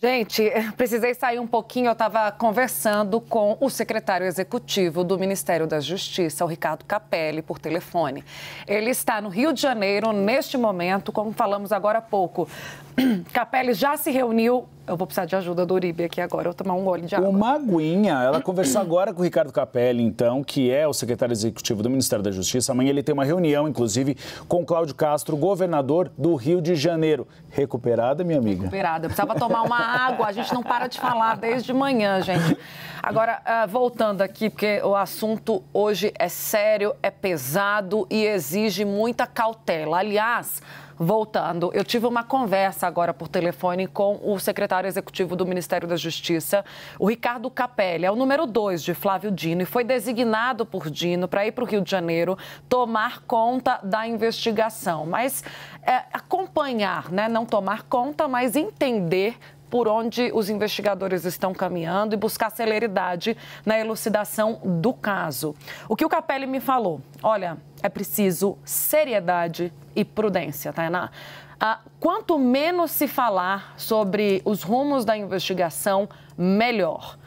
Gente, precisei sair um pouquinho. Eu estava conversando com o secretário executivo do Ministério da Justiça, o Ricardo Capelli, por telefone. Ele está no Rio de Janeiro neste momento, como falamos agora há pouco, Capelli já se reuniu. Eu vou precisar de ajuda do Uribe aqui agora. Eu vou tomar um gole de água. Uma aguinha. Ela conversou agora com o Ricardo Capelli, então, que é o secretário executivo do Ministério da Justiça. Amanhã ele tem uma reunião, inclusive, com Cláudio Castro, governador do Rio de Janeiro. Recuperada, minha amiga? Recuperada. Eu precisava tomar uma água. A gente não para de falar desde manhã, gente. Agora, ah, voltando aqui, porque o assunto hoje é sério, é pesado e exige muita cautela. Aliás, voltando, eu tive uma conversa agora por telefone com o secretário executivo do Ministério da Justiça, o Ricardo Capelli. É o número 2 de Flávio Dino e foi designado por Dino para ir para o Rio de Janeiro tomar conta da investigação. Mas é, acompanhar, né? não tomar conta, mas entender por onde os investigadores estão caminhando e buscar celeridade na elucidação do caso. O que o Capelli me falou? Olha, é preciso seriedade e prudência, Tainá. Ah, quanto menos se falar sobre os rumos da investigação, melhor.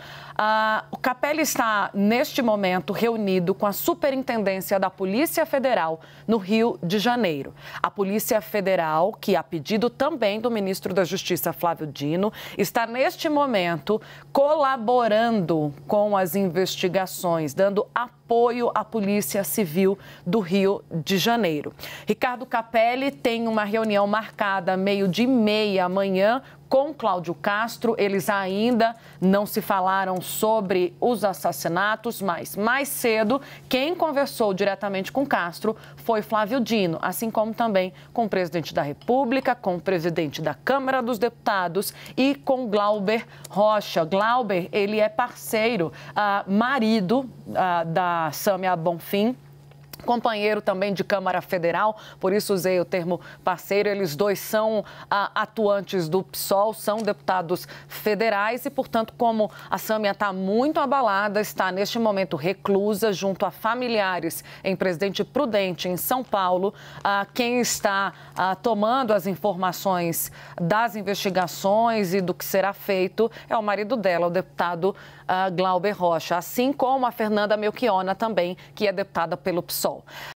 Ah, o Capelli está, neste momento, reunido com a Superintendência da Polícia Federal no Rio de Janeiro. A Polícia Federal, que a pedido também do ministro da Justiça, Flávio Dino, está, neste momento, colaborando com as investigações, dando apoio apoio à Polícia Civil do Rio de Janeiro. Ricardo Capelli tem uma reunião marcada meio de meia amanhã com Cláudio Castro. Eles ainda não se falaram sobre os assassinatos, mas mais cedo, quem conversou diretamente com Castro foi Flávio Dino, assim como também com o presidente da República, com o presidente da Câmara dos Deputados e com Glauber Rocha. Glauber, ele é parceiro, ah, marido ah, da Sâmia Bonfim companheiro também de Câmara Federal, por isso usei o termo parceiro. Eles dois são ah, atuantes do PSOL, são deputados federais e, portanto, como a Sâmia está muito abalada, está neste momento reclusa junto a familiares em Presidente Prudente, em São Paulo, ah, quem está ah, tomando as informações das investigações e do que será feito é o marido dela, o deputado Glauber Rocha, assim como a Fernanda Melchiona também, que é deputada pelo PSOL.